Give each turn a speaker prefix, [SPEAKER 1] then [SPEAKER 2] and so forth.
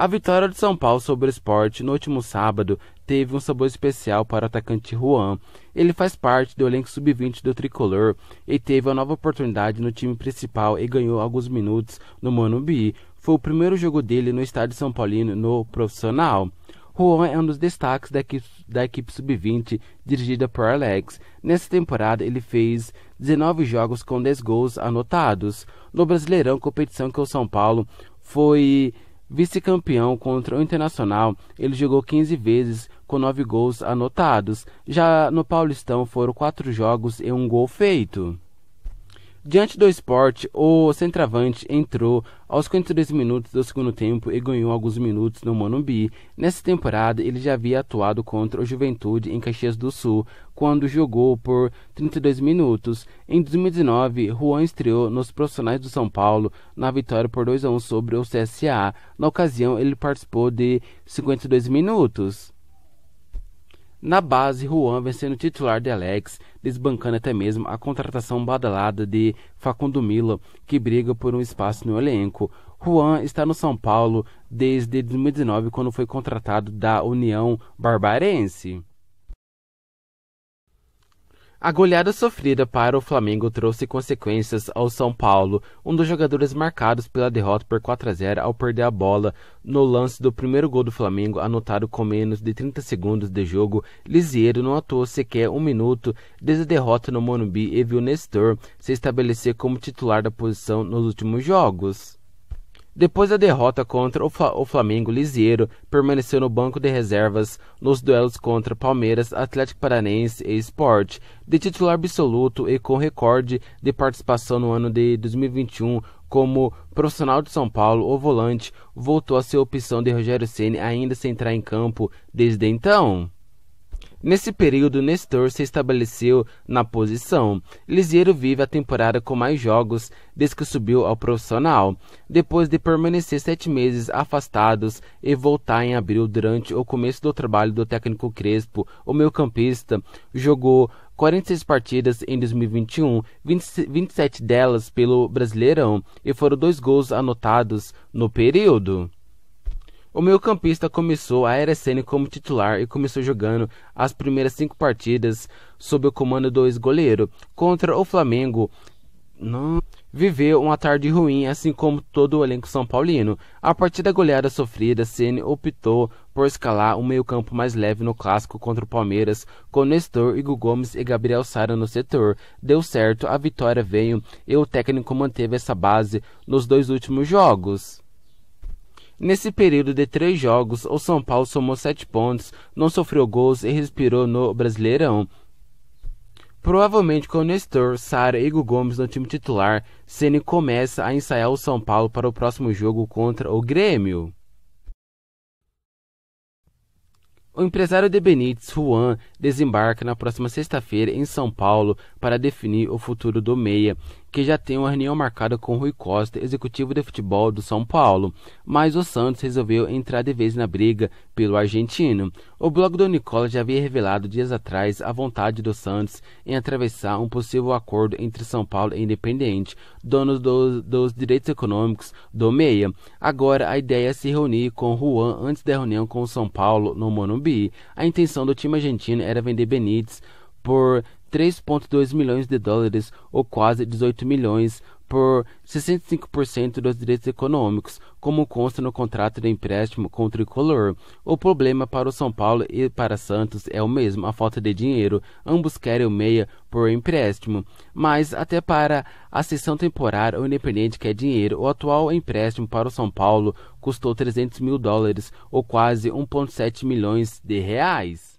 [SPEAKER 1] A vitória do São Paulo sobre o esporte no último sábado teve um sabor especial para o atacante Juan. Ele faz parte do elenco sub-20 do tricolor e teve a nova oportunidade no time principal e ganhou alguns minutos no Manubi. Foi o primeiro jogo dele no estádio São Paulino no profissional. Juan é um dos destaques da equipe, da equipe sub-20 dirigida por Alex. Nessa temporada, ele fez 19 jogos com 10 gols anotados. No Brasileirão, competição que o São Paulo foi Vice-campeão contra o Internacional, ele jogou 15 vezes com 9 gols anotados. Já no Paulistão foram 4 jogos e um gol feito. Diante do esporte, o centroavante entrou aos 42 minutos do segundo tempo e ganhou alguns minutos no Monumbi. Nessa temporada, ele já havia atuado contra o Juventude em Caxias do Sul, quando jogou por 32 minutos. Em 2019, Juan estreou nos profissionais do São Paulo na vitória por 2 a 1 sobre o CSA. Na ocasião, ele participou de 52 minutos. Na base, Juan vencendo o titular de Alex, desbancando até mesmo a contratação badalada de Facundo Mila, que briga por um espaço no elenco. Juan está no São Paulo desde 2019, quando foi contratado da União Barbarense. A goleada sofrida para o Flamengo trouxe consequências ao São Paulo, um dos jogadores marcados pela derrota por 4 a 0 ao perder a bola no lance do primeiro gol do Flamengo, anotado com menos de 30 segundos de jogo. Lisieiro não atuou sequer um minuto desde a derrota no Morumbi e viu Nestor se estabelecer como titular da posição nos últimos jogos. Depois da derrota contra o Flamengo, Lisieiro permaneceu no banco de reservas nos duelos contra Palmeiras, Atlético Paranaense e Sport. De titular absoluto e com recorde de participação no ano de 2021 como profissional de São Paulo, o volante voltou a ser opção de Rogério Ceni ainda sem entrar em campo desde então. Nesse período, Nestor se estabeleceu na posição. Liseiro vive a temporada com mais jogos desde que subiu ao profissional, depois de permanecer sete meses afastados e voltar em abril durante o começo do trabalho do técnico Crespo. O meio-campista jogou 46 partidas em 2021, 20, 27 delas pelo Brasileirão, e foram dois gols anotados no período. O meio-campista começou a era como titular e começou jogando as primeiras cinco partidas sob o comando do ex-goleiro contra o Flamengo. Não viveu uma tarde ruim, assim como todo o elenco são paulino. A partir da goleada sofrida, Ceni optou por escalar um meio-campo mais leve no clássico contra o Palmeiras, com Nestor, Igor Gomes e Gabriel Sara no setor. Deu certo, a vitória veio e o técnico manteve essa base nos dois últimos jogos. Nesse período de três jogos, o São Paulo somou sete pontos, não sofreu gols e respirou no Brasileirão. Provavelmente com Nestor, Sara e Igor Gomes no time titular, Ceni começa a ensaiar o São Paulo para o próximo jogo contra o Grêmio. O empresário de Benítez, Juan, desembarca na próxima sexta-feira em São Paulo para definir o futuro do meia que já tem uma reunião marcada com Rui Costa, executivo de futebol do São Paulo, mas o Santos resolveu entrar de vez na briga pelo argentino. O blog do Nicola já havia revelado dias atrás a vontade do Santos em atravessar um possível acordo entre São Paulo e Independente, donos dos direitos econômicos do Meia. Agora a ideia é se reunir com Juan antes da reunião com o São Paulo no Monumbi. A intenção do time argentino era vender Benítez por 3,2 milhões de dólares, ou quase 18 milhões, por 65% dos direitos econômicos, como consta no contrato de empréstimo com o Tricolor. O problema para o São Paulo e para Santos é o mesmo, a falta de dinheiro. Ambos querem o meia por empréstimo, mas até para a sessão temporária o Independente quer dinheiro. O atual empréstimo para o São Paulo custou 300 mil dólares, ou quase 1,7 milhões de reais.